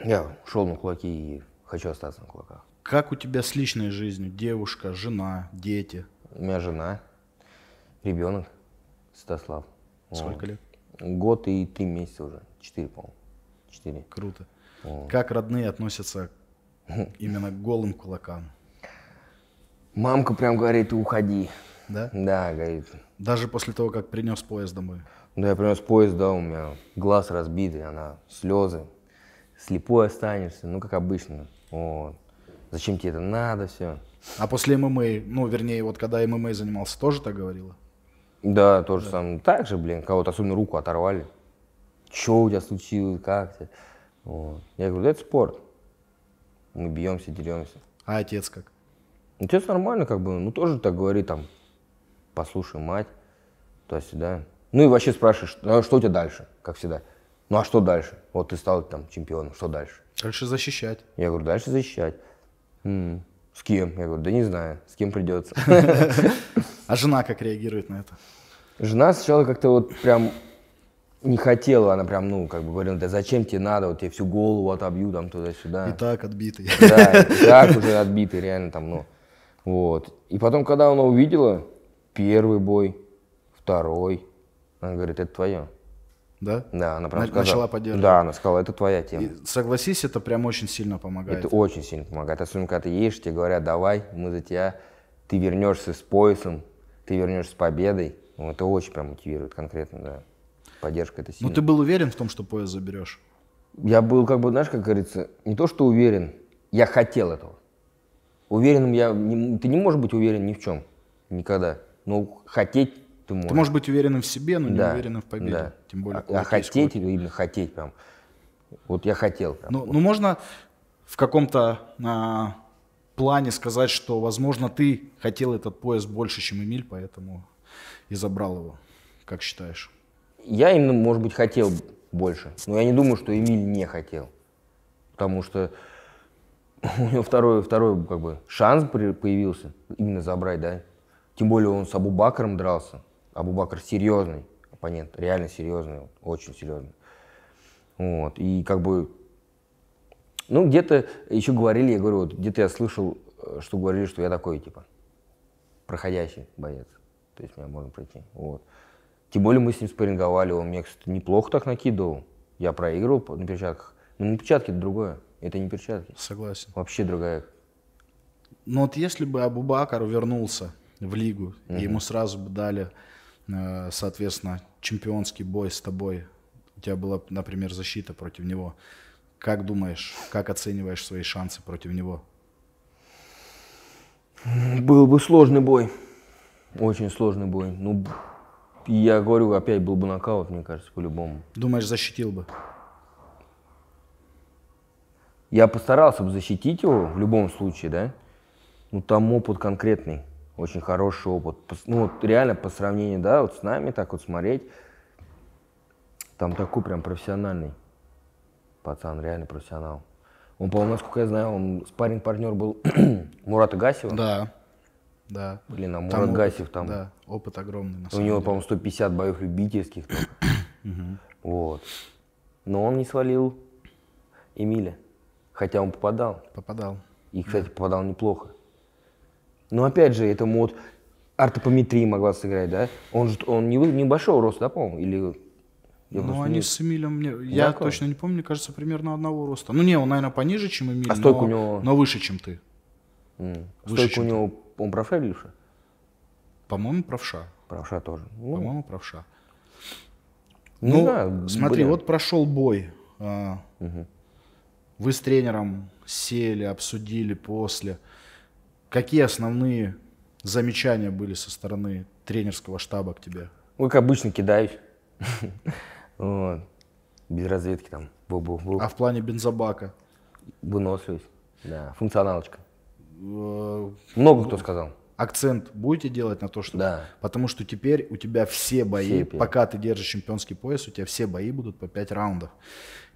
Speaker 1: Я ушел на кулаки и хочу остаться на кулаках.
Speaker 2: Как у тебя с личной жизнью? Девушка, жена,
Speaker 1: дети? У меня жена, ребенок, Святослав. Сколько вот. лет? Год и три месяца уже. Четыре, по-моему. Четыре. Круто. Вот.
Speaker 2: Как родные относятся именно к голым кулакам?
Speaker 1: Мамка прям говорит, уходи. Да? Да, говорит.
Speaker 2: Даже после того, как принес поезд домой?
Speaker 1: Ну, я прям с поезда, у меня глаз разбитый, она слезы. Слепой останешься, ну, как обычно. Вот. Зачем тебе это надо, все.
Speaker 2: А после ММА, ну, вернее, вот когда ММА занимался, тоже так говорила?
Speaker 1: Да, тоже да. самое. Так же, блин, кого-то особенно руку оторвали. Че у тебя случилось, как ты? Вот. Я говорю, да это спорт. Мы бьемся, деремся. А отец как? Отец нормально, как бы, ну, тоже так говорит, там, послушай мать, то есть, да. Ну и вообще спрашиваешь, «Ну, а что у тебя дальше, как всегда. Ну а что дальше? Вот ты стал там чемпионом, что дальше?
Speaker 2: Дальше защищать.
Speaker 1: Я говорю, дальше защищать. М-м, с кем? Я говорю, да не знаю, с кем придется.
Speaker 2: А жена как реагирует на это?
Speaker 1: Жена сначала как-то вот прям не хотела, она прям, ну, как бы говорила, да зачем тебе надо, вот я всю голову отобью там туда-сюда. И так отбитый. Да, и так уже отбитый, реально там, ну, вот. И потом, когда она увидела первый бой, второй, она говорит, это твое. Да? Да, она прям сказала. Начала поддерживать. Да, она сказала, это твоя тема. И, согласись, это прям очень сильно помогает. Это очень сильно помогает. Особенно, когда ты едешь, тебе говорят, давай, мы за тебя. Ты вернешься с поясом, ты вернешься с победой. Ну, это очень прям мотивирует конкретно, да. Поддержка это ну, сильно. Но ты
Speaker 2: был уверен в том, что пояс заберешь?
Speaker 1: Я был, как бы, знаешь, как говорится, не то, что уверен, я хотел этого. Уверенным я... Не, ты не можешь быть уверен ни в чем. Никогда. Но хотеть ты можешь. Ты можешь
Speaker 2: быть уверенным в себе, но не да, уверенным в победе. Да.
Speaker 1: Тем более. А, а хотеть, или именно хотеть прям. Вот я хотел. Прям.
Speaker 2: Ну, вот. ну можно в каком-то а, плане сказать, что, возможно, ты хотел этот пояс больше, чем Эмиль, поэтому и забрал его. Как считаешь?
Speaker 1: Я именно, может быть, хотел больше. Но я не думаю, что Эмиль не хотел. Потому что у него второй, второй как бы, шанс появился именно забрать, да. Тем более он с Абубакаром дрался. Абубакр серьезный оппонент, реально серьезный, очень серьезный. Вот, и как бы, ну, где-то еще говорили, я говорю, вот где-то я слышал, э, что говорили, что я такой, типа, проходящий боец. То есть меня можно пройти. Вот. Тем более мы с ним спарринговали, он мне, кстати, неплохо так накидывал. Я проигрывал на перчатках. Но ну, на перчатки это другое. Это не перчатки. Согласен. Вообще другая. Ну вот если бы Абубакар
Speaker 2: вернулся в лигу, mm-hmm. ему сразу бы дали Э, соответственно, чемпионский бой с тобой, у тебя была, например, защита против него. Как думаешь,
Speaker 1: как оцениваешь свои шансы против него? Был бы сложный бой. Очень сложный бой. Ну, я говорю, опять был бы нокаут, мне кажется, по-любому.
Speaker 2: Думаешь, защитил бы?
Speaker 1: Я постарался бы защитить его в любом случае, да? Ну, там опыт конкретный очень хороший опыт. Ну, вот реально по сравнению, да, вот с нами так вот смотреть, там такой прям профессиональный пацан, реально профессионал. Он, по-моему, насколько я знаю, он спаринг партнер был Мурата Гасева. Да.
Speaker 2: Да. Блин, а Мурат там опыт, там. Да, опыт огромный. у него, по-моему,
Speaker 1: 150 боев любительских. вот. Но он не свалил Эмиля. Хотя он попадал. Попадал. И, кстати, попадал неплохо. Но опять же, это мод артопометрии могла сыграть, да? Он же он не, небольшого роста, да, по-моему? Или я ну, они не... с
Speaker 2: Эмилем, мне, я точно не помню, мне кажется, примерно одного роста. Ну, не, он, наверное, пониже, чем Эмиль, а но, у него... но выше, чем ты. Mm. Выше, чем у него, ты. он правша или левша? По-моему, правша. Правша тоже. Ну. По-моему, правша. Ну, ну да, смотри, блин. вот прошел бой. Угу. Вы с тренером сели, обсудили после. Какие основные замечания были со стороны тренерского штаба к тебе?
Speaker 1: Ну, как обычно, кидаюсь. Без разведки там. А в плане бензобака? Выносливость, да. Функционалочка.
Speaker 2: Э, Много кто сказал акцент будете делать на то, что... Да. Потому что теперь у тебя все бои, все, пока ты держишь чемпионский пояс, у тебя все бои будут по 5 раундов.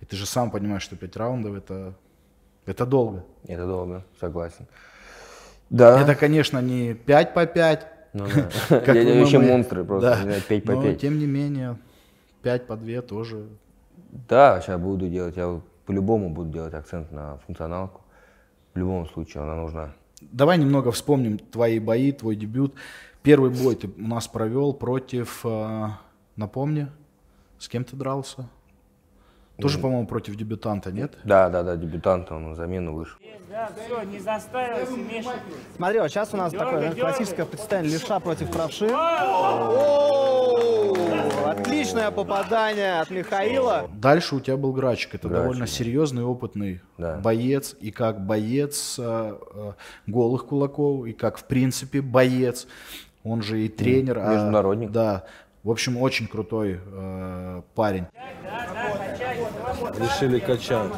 Speaker 2: И ты же сам понимаешь, что 5 раундов это... Это долго. Это долго, согласен. Да. Это, конечно, не 5 по 5. Ну, да. как Я монстры просто, да. 5 по 5. Но, тем не менее, 5 по 2 тоже.
Speaker 1: Да, сейчас буду делать, я по-любому буду делать акцент на функционалку. В любом случае, она нужна. Давай немного вспомним твои бои,
Speaker 2: твой дебют. Первый бой ты у нас провел против, э, напомни, с кем ты дрался? Тоже, по-моему, против дебютанта, нет? Да, да, да, дебютанта,
Speaker 1: он на замену вышел. Да, все, не заставил Смотри, вот сейчас у нас дергай, такое дергай. классическое представление левша против правши. Отличное
Speaker 2: попадание от Михаила. Дальше у тебя был Грачик. Это Грачик. довольно серьезный, опытный да. боец. И как боец э, э, голых кулаков, и как, в принципе, боец. Он же и тренер. А, Международник. А, да. В общем, очень крутой э, парень. да,
Speaker 1: да, решили качать.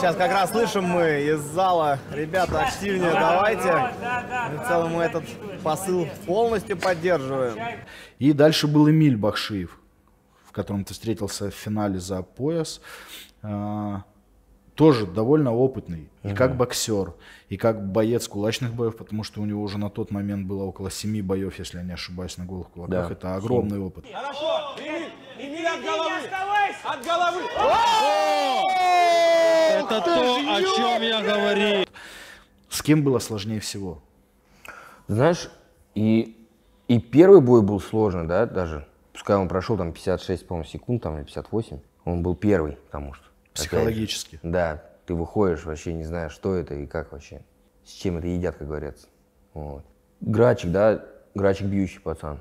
Speaker 2: Сейчас как раз слышим мы из зала, ребята, активнее давайте.
Speaker 1: в целом мы этот посыл полностью поддерживаем.
Speaker 2: И дальше был Эмиль Бахшиев, в котором ты встретился в финале за пояс. А, тоже довольно опытный, и как боксер, и как боец кулачных боев, потому что у него уже на тот момент было около семи боев, если я не ошибаюсь, на голых кулаках. Да. Это огромный Сум. опыт.
Speaker 1: Хорошо, и, и мир от головы! От головы! Это то, о чем я говорил.
Speaker 2: С кем было сложнее всего?
Speaker 1: Знаешь, и, и первый бой был сложный, да, даже. Пускай он прошел там 56, по-моему, секунд, там, или 58. Он был первый, потому что. Психологически. Опять, да. Ты выходишь, вообще не знаешь, что это и как вообще. С чем это едят, как говорится. Вот. Грачик, да, грачик бьющий пацан.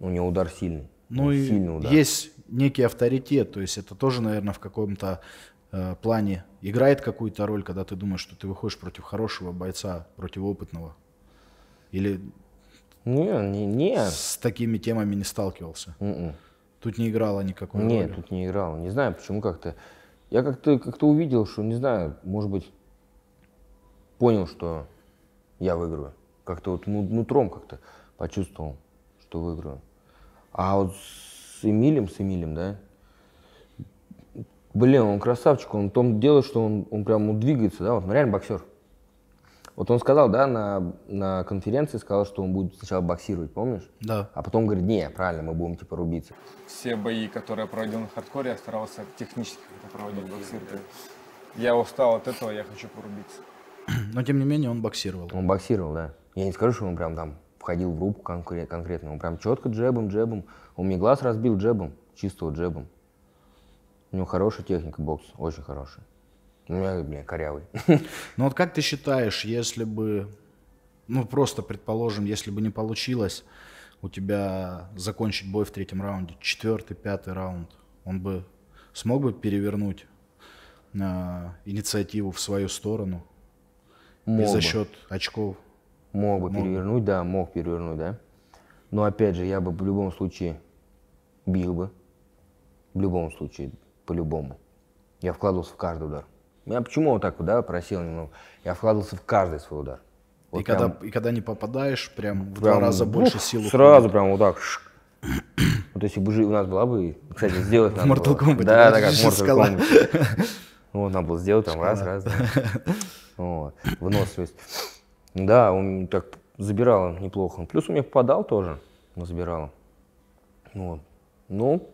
Speaker 1: У него удар сильный. Ну и сильный удар. есть
Speaker 2: некий авторитет, то есть это тоже, наверное, в каком-то э, плане играет какую-то роль, когда ты думаешь, что ты выходишь против хорошего бойца,
Speaker 1: против опытного. Или
Speaker 2: не, не, не. с такими темами не сталкивался. Mm-mm. М-м. Тут не играло никакой Нет, роли.
Speaker 1: тут не играл. Не знаю, почему как-то я как-то как увидел, что, не знаю, может быть, понял, что я выиграю. Как-то вот нутром как-то почувствовал, что выиграю. А вот с Эмилем, с Эмилем, да, блин, он красавчик, он том делает, что он, он прям он двигается, да, вот он реально боксер. Вот он сказал, да, на, на конференции сказал, что он будет сначала боксировать, помнишь? Да. А потом говорит, не, правильно, мы будем типа рубиться. Все бои, которые я проводил на хардкоре, я старался технически проводить боксировать. Я устал от этого, я хочу порубиться. Но тем не менее он боксировал. Он боксировал, да. Я не скажу, что он прям там входил в рубку конкретно. Он прям четко джебом, джебом. Он мне глаз разбил джебом, чисто джебом. У него хорошая техника бокс, очень хорошая ну я блин, корявый. Ну вот как ты считаешь, если
Speaker 2: бы, ну просто предположим, если бы не получилось у тебя закончить бой в третьем раунде, четвертый, пятый раунд, он бы смог бы перевернуть э, инициативу в свою сторону? Мог и за бы. счет
Speaker 1: очков? Мог бы мог. перевернуть, да, мог перевернуть, да. Но опять же, я бы в любом случае бил бы. В любом случае, по-любому. Я вкладывался в каждый удар. Я почему вот так, вот, да, просил немного? Я вкладывался в каждый свой удар. Вот и, прям, когда, и когда не попадаешь, прям, прям в два раза больше ух, силы. Сразу уходит. прям вот так. Вот если бы у нас была бы, кстати, сделать надо Mortal Kombat. Да, да, как Mortal Kombat. Вот, надо было сделать там раз, раз. Вот, выносливость. Да, он так забирал неплохо. Плюс у меня попадал тоже, но забирал. Вот. Ну,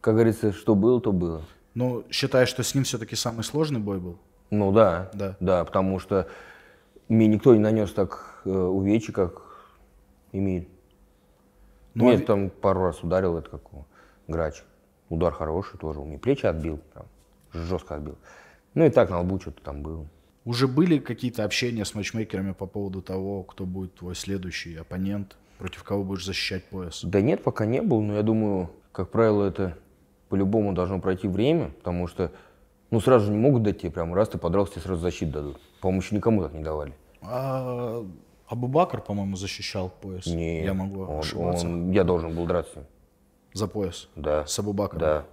Speaker 1: как говорится, что было, то было. Ну, считаешь,
Speaker 2: что с ним все-таки самый сложный бой был?
Speaker 1: Ну да, да, да, потому что мне никто не нанес так э, увечий, как Эмиль. Ну, Нет, а... там пару раз ударил, это как грач. Удар хороший тоже, у меня плечи отбил, прям, жестко отбил. Ну и так на лбу что-то там было. Уже были какие-то общения с матчмейкерами
Speaker 2: по поводу того, кто будет твой следующий оппонент, против кого будешь защищать пояс? Да нет,
Speaker 1: пока не был, но я думаю, как правило, это по-любому должно пройти время, потому что ну сразу же не могут дать тебе прям, раз ты подрался, тебе сразу защиту дадут. По-моему, еще никому так не давали.
Speaker 2: А, Абубакар, по-моему, защищал пояс. Не, я могу он, ошибаться.
Speaker 1: Он, я должен был драться За пояс? Да. С Абубакаром? Да.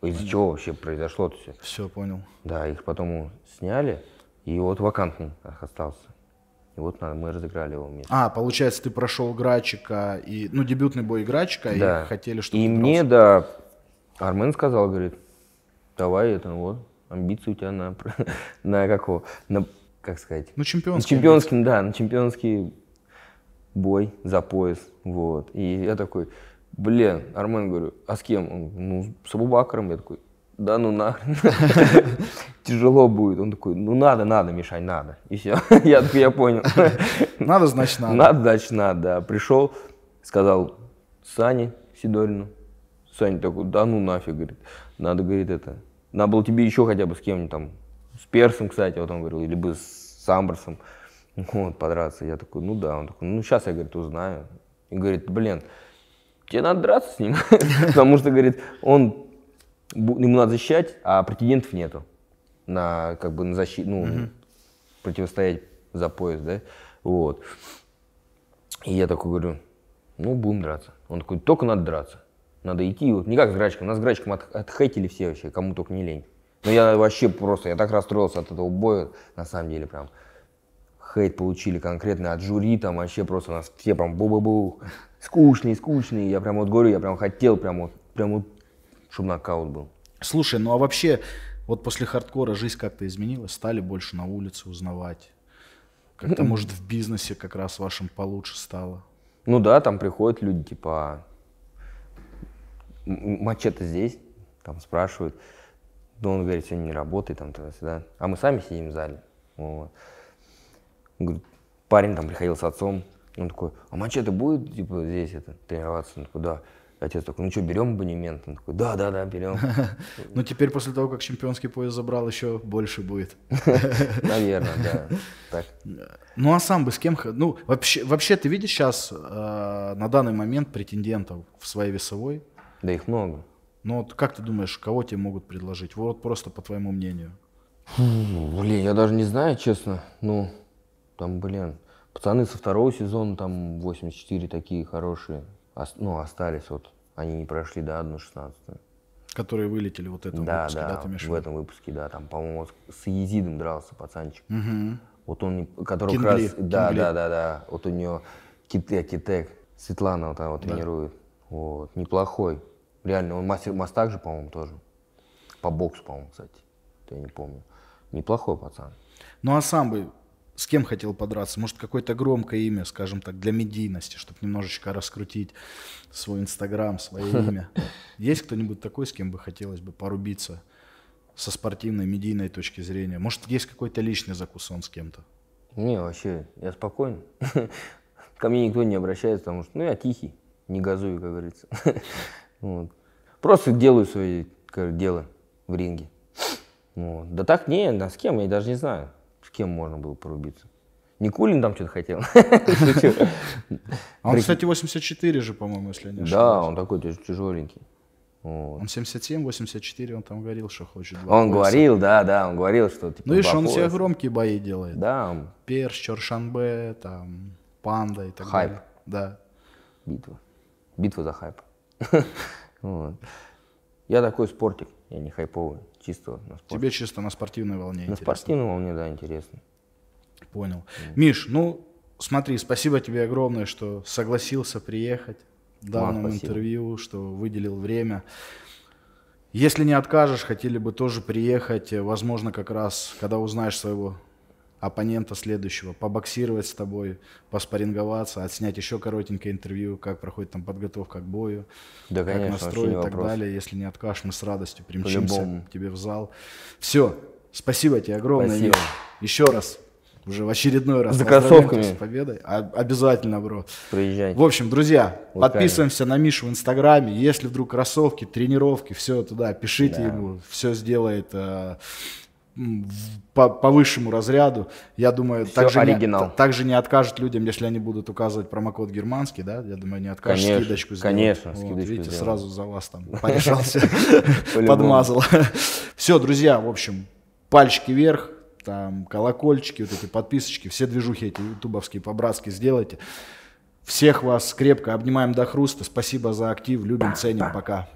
Speaker 1: А, Из-за чего вообще произошло все? Все, понял. Да, их потом сняли, и вот вакантный остался. И вот мы разыграли его вместе.
Speaker 2: А, получается, ты прошел Грачика и... Ну, дебютный бой Грачика, да. и хотели,
Speaker 1: чтобы... И мне, да, Армен сказал, говорит, давай это, ну вот, амбиции у тебя на, на какого, на, как сказать? на чемпионский. На чемпионский, да, на чемпионский бой за пояс, вот. И я такой, блин, Армен, говорю, а с кем? Он, ну, с Абубакаром. Я такой, да ну нахрен, тяжело будет. Он такой, ну надо, надо, Мишай, надо. И все, я такой, я понял. Надо, значит, надо. Надо, значит, надо, да. Пришел, сказал Сане Сидорину, Саня такой, да ну нафиг, говорит, надо, говорит, это, надо было тебе еще хотя бы с кем-нибудь там, с Персом, кстати, вот он говорил, или бы с Самберсом, вот, подраться. Я такой, ну да, он такой, ну сейчас я, говорит, узнаю. И говорит, блин, тебе надо драться с ним, потому что, говорит, он, ему надо защищать, а претендентов нету на, как бы, на защиту, ну, противостоять за пояс, да, вот. И я такой говорю, ну, будем драться. Он такой, только надо драться. Надо идти, вот не как с грачком, нас с грачком от, отхейтили все вообще, кому только не лень. Но я вообще просто, я так расстроился от этого боя, на самом деле, прям. Хейт получили конкретно от жюри, там вообще просто нас все прям бу-бу-бу, скучные, скучные. Я прям вот говорю, я прям хотел, прям вот, прям вот, чтобы нокаут был. Слушай, ну а вообще,
Speaker 2: вот после хардкора жизнь как-то изменилась? Стали больше на улице узнавать? Как-то, может, в бизнесе как раз вашим получше стало?
Speaker 1: Ну да, там приходят люди, типа, мачете здесь, там спрашивают, да он говорит, сегодня не работает, там туда-сюда. А мы сами сидим в зале. Вот. Говорит, парень там приходил с отцом, он такой, а мачете будет, типа, здесь это, тренироваться? Он такой, да. Отец такой, ну что, берем абонемент? Он такой, да, да, да, берем.
Speaker 2: Ну теперь после того, как чемпионский пояс забрал, еще больше будет. Наверное, да. Так. Ну а сам бы с кем... Ну вообще ты видишь сейчас э, на данный момент претендентов в своей весовой? Да их много. Ну вот как ты думаешь, кого тебе могут предложить? Вот просто по твоему мнению.
Speaker 1: Фу, блин, я даже не знаю, честно. Ну, там, блин, пацаны со второго сезона, там 84 такие хорошие, ос, ну, остались вот. Они не прошли до 1-16. Которые вылетели вот в этом да, выпуске, да, да ты в, этом выпуске, да. Там, по-моему, с Езидом дрался пацанчик. Угу. Вот он, который как раз... Да, да, да, да. Вот у него кит, э, китек, Светлана вот, вот да. тренирует. Вот, неплохой. Реально, он мастер, мастак же, по-моему, тоже. По боксу, по-моему, кстати. Я не помню. Неплохой пацан.
Speaker 2: Ну а сам бы с кем хотел подраться? Может, какое-то громкое имя, скажем так, для медийности, чтобы немножечко раскрутить свой инстаграм, свое имя. Есть кто-нибудь такой, с кем бы хотелось бы порубиться со спортивной, медийной точки зрения? Может, есть какой-то личный закусон с кем-то?
Speaker 1: Не, вообще, я спокоен. Ко мне никто не обращается, потому что, ну, я тихий не газую, как говорится. вот. Просто делаю свое дело в ринге. Вот. Да так не, да с кем, я даже не знаю, с кем можно было порубиться. Никулин там что-то хотел. Он, кстати,
Speaker 2: 84 же, по-моему, если не ошибаюсь. Да,
Speaker 1: он такой тяжеленький. Он
Speaker 2: 77, 84, он там говорил, что хочет. он пояса. говорил,
Speaker 1: да, да, он говорил, что типа. Ну видишь, он все
Speaker 2: громкие бои делает. Да. Перш, Чоршанбе, там, Панда и так Хайп. далее. Да.
Speaker 1: Битва битва за хайп. Я такой спортик, я не хайповый, чисто на спорте. Тебе
Speaker 2: чисто на спортивной волне На интересно.
Speaker 1: спортивной волне, да, интересно.
Speaker 2: Понял. Миш, ну, смотри, спасибо тебе огромное, что согласился приехать, дал нам интервью, что выделил время. Если не откажешь, хотели бы тоже приехать, э, возможно, как раз, когда узнаешь своего оппонента следующего, побоксировать с тобой, поспоринговаться, отснять еще коротенькое интервью, как проходит там подготовка к бою, да, как конечно, настрой и так вопрос. далее. Если не откажешь, мы с радостью примчимся к тебе в зал. Все, спасибо тебе огромное. Спасибо. Еще раз, уже в очередной раз. За кроссовками. С победой. А, обязательно, бро. Приезжай. В общем, друзья, вот подписываемся на Мишу в Инстаграме. Если вдруг кроссовки, тренировки, все туда, пишите да. ему. Все сделает э, по, по высшему разряду. Я думаю, также не, также не откажет людям, если они будут указывать промокод германский, да? Я думаю, не откажут. конечно, скидочку сделать. Конечно, вот, скидочку Видите, сделаю. сразу за вас там порешался, подмазал. Все, друзья, в общем, пальчики вверх, там колокольчики, вот эти подписочки, все движухи эти ютубовские по-братски сделайте. Всех вас крепко обнимаем до хруста. Спасибо за актив. Любим, ценим. Пока.